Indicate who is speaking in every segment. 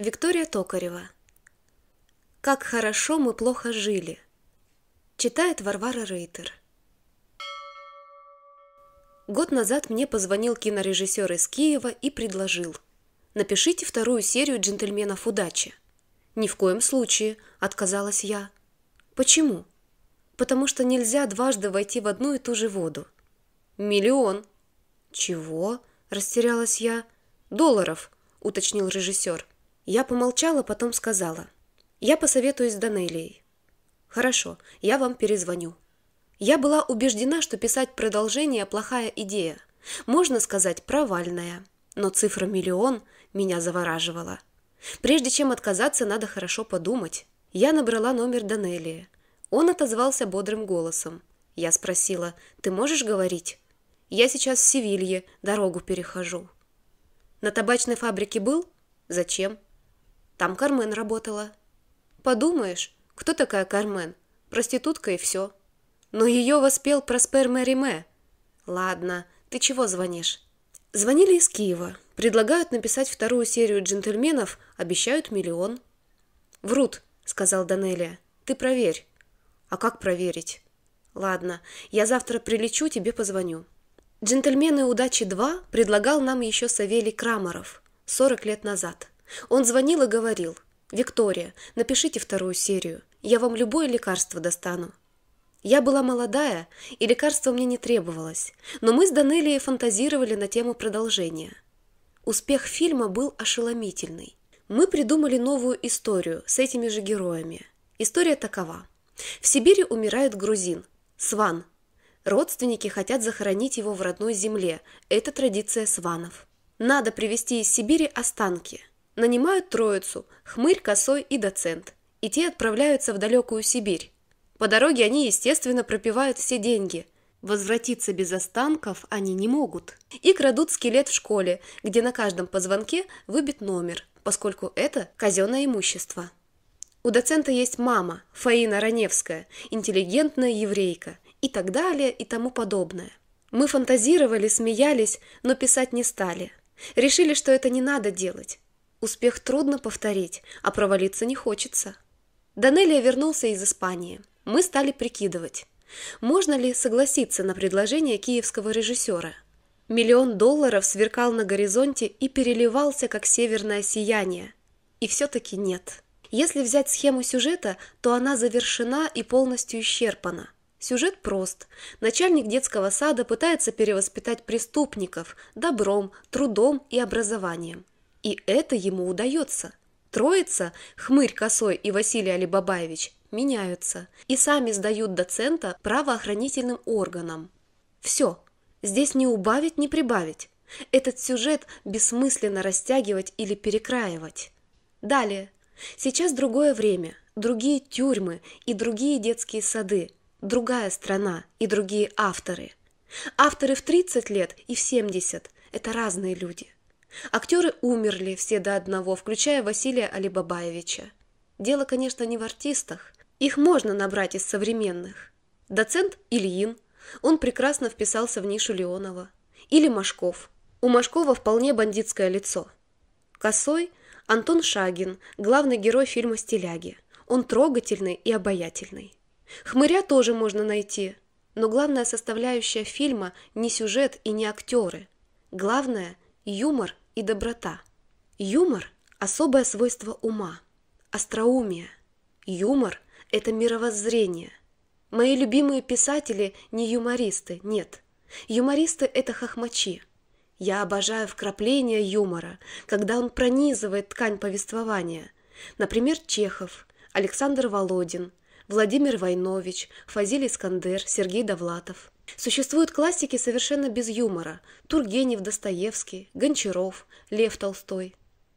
Speaker 1: Виктория Токарева. «Как хорошо мы плохо жили», читает Варвара Рейтер. Год назад мне позвонил кинорежиссер из Киева и предложил. «Напишите вторую серию «Джентльменов удачи». «Ни в коем случае», — отказалась я. «Почему?» «Потому что нельзя дважды войти в одну и ту же воду». «Миллион». «Чего?» — растерялась я. «Долларов», — уточнил режиссер. Я помолчала, потом сказала. «Я посоветуюсь с Данелией». «Хорошо, я вам перезвоню». Я была убеждена, что писать продолжение – плохая идея. Можно сказать, провальная. Но цифра «миллион» меня завораживала. Прежде чем отказаться, надо хорошо подумать. Я набрала номер Данелии. Он отозвался бодрым голосом. Я спросила, «Ты можешь говорить?» «Я сейчас в Севилье, дорогу перехожу». «На табачной фабрике был?» «Зачем?» Там Кармен работала. Подумаешь, кто такая Кармен? Проститутка и все. Но ее воспел Проспер Мэри Ладно, ты чего звонишь? Звонили из Киева. Предлагают написать вторую серию джентльменов, обещают миллион. Врут, сказал Данелия. Ты проверь. А как проверить? Ладно, я завтра прилечу, тебе позвоню. Джентльмены удачи 2 предлагал нам еще Савелий Крамаров 40 лет назад. Он звонил и говорил, «Виктория, напишите вторую серию, я вам любое лекарство достану». Я была молодая, и лекарство мне не требовалось, но мы с Данелией фантазировали на тему продолжения. Успех фильма был ошеломительный. Мы придумали новую историю с этими же героями. История такова. В Сибири умирает грузин, сван. Родственники хотят захоронить его в родной земле. Это традиция сванов. Надо привезти из Сибири останки – нанимают троицу, хмырь, косой и доцент, и те отправляются в далекую Сибирь. По дороге они, естественно, пропивают все деньги. Возвратиться без останков они не могут. И крадут скелет в школе, где на каждом позвонке выбит номер, поскольку это казенное имущество. У доцента есть мама, Фаина Раневская, интеллигентная еврейка и так далее и тому подобное. Мы фантазировали, смеялись, но писать не стали. Решили, что это не надо делать. Успех трудно повторить, а провалиться не хочется. Данелия вернулся из Испании. Мы стали прикидывать, можно ли согласиться на предложение киевского режиссера. Миллион долларов сверкал на горизонте и переливался, как северное сияние. И все-таки нет. Если взять схему сюжета, то она завершена и полностью исчерпана. Сюжет прост. Начальник детского сада пытается перевоспитать преступников добром, трудом и образованием. И это ему удается. Троица, Хмырь Косой и Василий Алибабаевич, меняются и сами сдают доцента правоохранительным органам. Все, здесь не убавить, не прибавить. Этот сюжет бессмысленно растягивать или перекраивать. Далее. Сейчас другое время, другие тюрьмы и другие детские сады, другая страна и другие авторы. Авторы в 30 лет и в 70 – это разные люди – Актеры умерли все до одного, включая Василия Алибабаевича. Дело, конечно, не в артистах. Их можно набрать из современных. Доцент Ильин. Он прекрасно вписался в нишу Леонова. Или Машков. У Машкова вполне бандитское лицо. Косой Антон Шагин, главный герой фильма «Стиляги». Он трогательный и обаятельный. Хмыря тоже можно найти. Но главная составляющая фильма не сюжет и не актеры. Главное – Юмор и доброта. Юмор – особое свойство ума, остроумие. Юмор – это мировоззрение. Мои любимые писатели не юмористы, нет. Юмористы – это хохмачи. Я обожаю вкрапления юмора, когда он пронизывает ткань повествования. Например, Чехов, Александр Володин, Владимир Войнович, Фазиль Искандер, Сергей Довлатов – Существуют классики совершенно без юмора. Тургенев, Достоевский, Гончаров, Лев Толстой.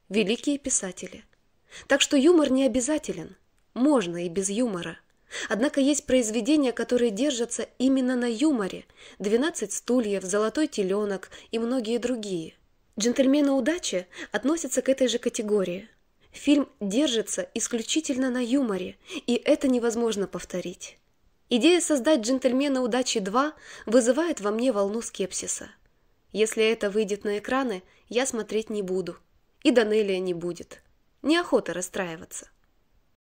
Speaker 1: Великие писатели. Так что юмор не обязателен. Можно и без юмора. Однако есть произведения, которые держатся именно на юморе. «Двенадцать стульев», «Золотой теленок» и многие другие. «Джентльмены удачи» относятся к этой же категории. Фильм держится исключительно на юморе, и это невозможно повторить. Идея создать «Джентльмена удачи 2» вызывает во мне волну скепсиса. Если это выйдет на экраны, я смотреть не буду. И Данелия не будет. Неохота расстраиваться.